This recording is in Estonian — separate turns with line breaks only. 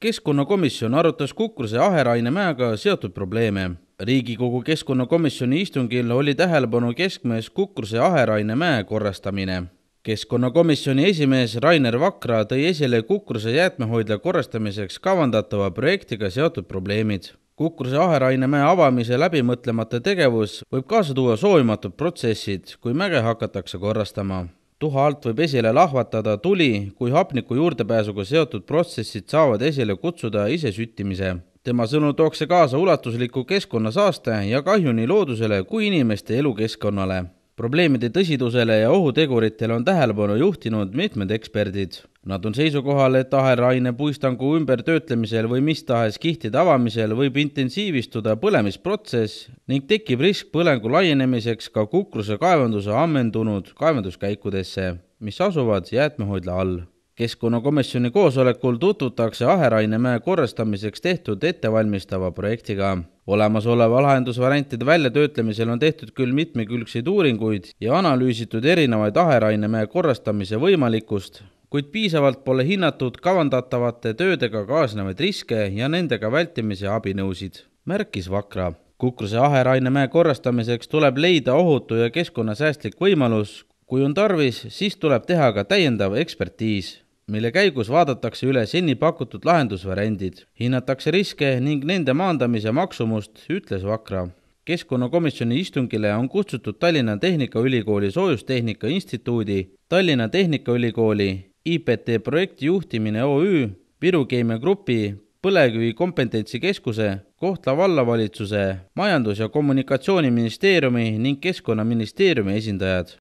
keskkonnakomisjon arutas kukruse aherainemäega seotud probleeme. riigikogu keskkonnakomisjoni istungil oli tähelepanu keskmes kukruse aherainemäe korrastamine. keskkonnakomisjoni esimees Rainer Vakra tõi esile kukruse jäätmehoidla korrastamiseks kavandatava projektiga seotud probleemid. kukruse aherainemäe avamise läbimõtlemata tegevus võib kaasa tuua soovimatud protsessid, kui mäge hakatakse korrastama tuha alt võib esile lahvatada tuli, kui hapniku juurdepääsuga seotud protsessid saavad esile kutsuda isesüttimise. tema sõnul tooks see kaasa ulatusliku keskkonnasaaste ja kahju nii loodusele kui inimeste elukeskkonnale probleemide tõsidusele ja ohuteguritele on tähelepanu juhtinud mitmed eksperdid. Nad on seisukohal, et aheraine puistangu ümbertöötlemisel või mis tahes kihtide avamisel võib intensiivistuda põlemisprotsess ning tekib risk põlengu laienemiseks ka kukruse kaevanduse ammendunud kaevanduskäikudesse, mis asuvad jäätmehoidla all keskkonnakomisjoni koosolekul tutvutakse Aherainemäe korrastamiseks tehtud ettevalmistava projektiga. olemasoleva lahendusvariantide väljatöötlemisel on tehtud küll mitmekülgseid uuringuid ja analüüsitud erinevaid Aherainemäe korrastamise võimalikkust, kuid piisavalt pole hinnatud kavandatavate töödega kaasnevaid riske ja nendega vältimise abinõusid, märkis Vakra. Kukruse aherainemäe korrastamiseks tuleb leida ohutu ja keskkonnasäästlik võimalus, kui on tarvis, siis tuleb teha ka täiendav ekspertiis mille käigus vaadatakse üle seni pakutud lahendusvariandid, hinnatakse riske ning nende maandamise maksumust, ütles Vakra. keskkonnakomisjoni istungile on kutsutud Tallinna Tehnikaülikooli Soojustehnika Instituudi, Tallinna Tehnikaülikooli IPT projektijuhtimine OÜ, Viru Keemia Grupi Põlevkivi Kompetentsikeskuse, Kohtla vallavalitsuse, Majandus- ja Kommunikatsiooniministeeriumi ning Keskkonnaministeeriumi esindajad.